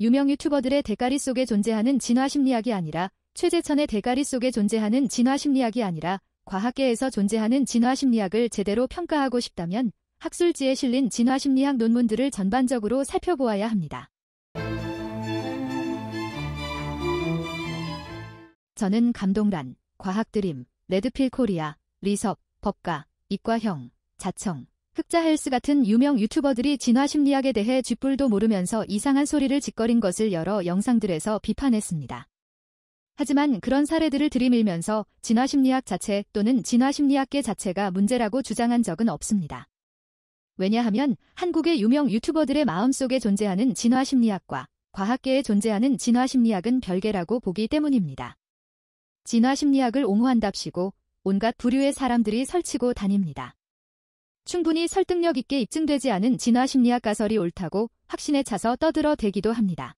유명 유튜버들의 대가리 속에 존재하는 진화 심리학이 아니라 최재천의 대가리 속에 존재하는 진화 심리학이 아니라 과학계에서 존재하는 진화 심리학을 제대로 평가하고 싶다면 학술지에 실린 진화 심리학 논문들을 전반적으로 살펴보아야 합니다. 저는 감동란, 과학드림, 레드필 코리아, 리섭, 법가 이과형, 자청, 흑자헬스 같은 유명 유튜버들이 진화심리학에 대해 쥐뿔도 모르면서 이상한 소리를 짓거린 것을 여러 영상들에서 비판했습니다. 하지만 그런 사례들을 들이밀면서 진화심리학 자체 또는 진화심리학계 자체가 문제라고 주장한 적은 없습니다. 왜냐하면 한국의 유명 유튜버들의 마음속에 존재하는 진화심리학과 과학계에 존재하는 진화심리학은 별개라고 보기 때문입니다. 진화심리학을 옹호한답시고 온갖 부류의 사람들이 설치고 다닙니다. 충분히 설득력 있게 입증되지 않은 진화 심리학 가설이 옳다고 확신에 차서 떠들어 대기도 합니다.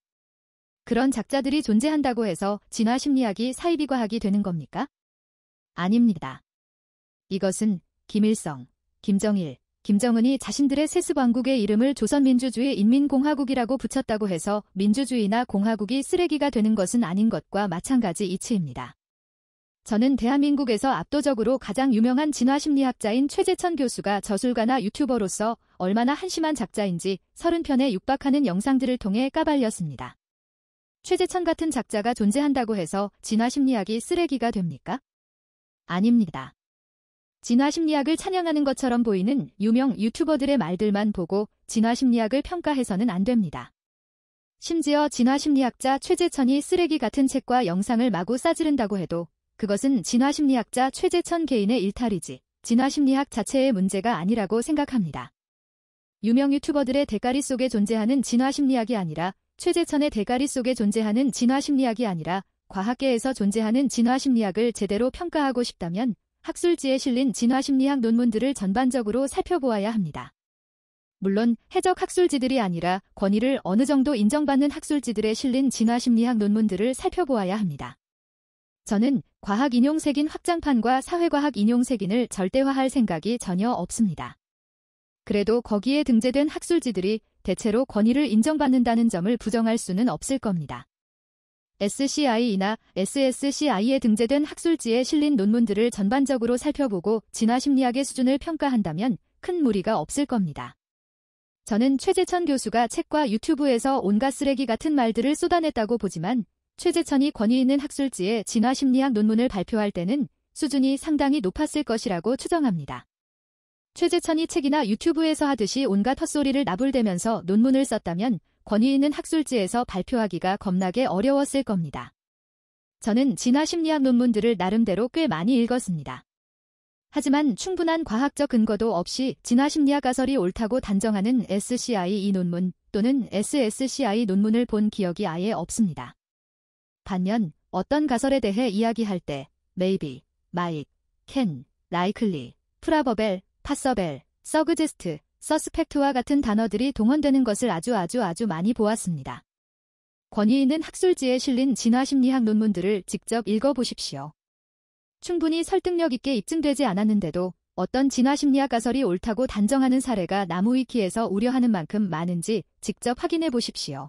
그런 작자들이 존재한다고 해서 진화 심리학이 사이비과학이 되는 겁니까? 아닙니다. 이것은 김일성, 김정일, 김정은이 자신들의 세습왕국의 이름을 조선민주주의 인민공화국이라고 붙였다고 해서 민주주의나 공화국이 쓰레기가 되는 것은 아닌 것과 마찬가지 이치입니다. 저는 대한민국에서 압도적으로 가장 유명한 진화심리학자인 최재천 교수가 저술가나 유튜버로서 얼마나 한심한 작자인지 30편에 육박하는 영상들을 통해 까발렸습니다. 최재천 같은 작자가 존재한다고 해서 진화심리학이 쓰레기가 됩니까? 아닙니다. 진화심리학을 찬양하는 것처럼 보이는 유명 유튜버들의 말들만 보고 진화심리학을 평가해서는 안 됩니다. 심지어 진화심리학자 최재천이 쓰레기 같은 책과 영상을 마구 싸지른다고 해도 그것은 진화심리학자 최재천 개인의 일탈이지 진화심리학 자체의 문제가 아니라고 생각합니다. 유명 유튜버들의 대가리 속에 존재하는 진화심리학이 아니라 최재천의 대가리 속에 존재하는 진화심리학이 아니라 과학계에서 존재하는 진화심리학을 제대로 평가하고 싶다면 학술지에 실린 진화심리학 논문들을 전반적으로 살펴보아야 합니다. 물론 해적 학술지들이 아니라 권위를 어느 정도 인정받는 학술지들에 실린 진화심리학 논문들을 살펴보아야 합니다. 저는 과학 인용색인 확장판과 사회과학 인용색인을 절대화할 생각이 전혀 없습니다. 그래도 거기에 등재된 학술지들이 대체로 권위를 인정받는다는 점을 부정할 수는 없을 겁니다. SCI이나 SSCI에 등재된 학술지에 실린 논문들을 전반적으로 살펴보고 진화 심리학의 수준을 평가한다면 큰 무리가 없을 겁니다. 저는 최재천 교수가 책과 유튜브에서 온갖 쓰레기 같은 말들을 쏟아냈다고 보지만 최재천이 권위 있는 학술지에 진화 심리학 논문을 발표할 때는 수준이 상당히 높았을 것이라고 추정합니다. 최재천이 책이나 유튜브에서 하듯이 온갖 헛소리를 나불대면서 논문을 썼다면 권위 있는 학술지에서 발표하기가 겁나게 어려웠을 겁니다. 저는 진화 심리학 논문들을 나름대로 꽤 많이 읽었습니다. 하지만 충분한 과학적 근거도 없이 진화 심리학 가설이 옳다고 단정하는 SCI 이 논문 또는 SSCI 논문을 본 기억이 아예 없습니다. 반면 어떤 가설에 대해 이야기할 때 maybe, might, can, likely, probable, possible, suggest, suspect와 같은 단어들이 동원되는 것을 아주 아주 아주 많이 보았습니다. 권위 있는 학술지에 실린 진화심리학 논문들을 직접 읽어보십시오. 충분히 설득력 있게 입증되지 않았는데도 어떤 진화심리학 가설이 옳다고 단정하는 사례가 나무위키에서 우려하는 만큼 많은지 직접 확인해 보십시오.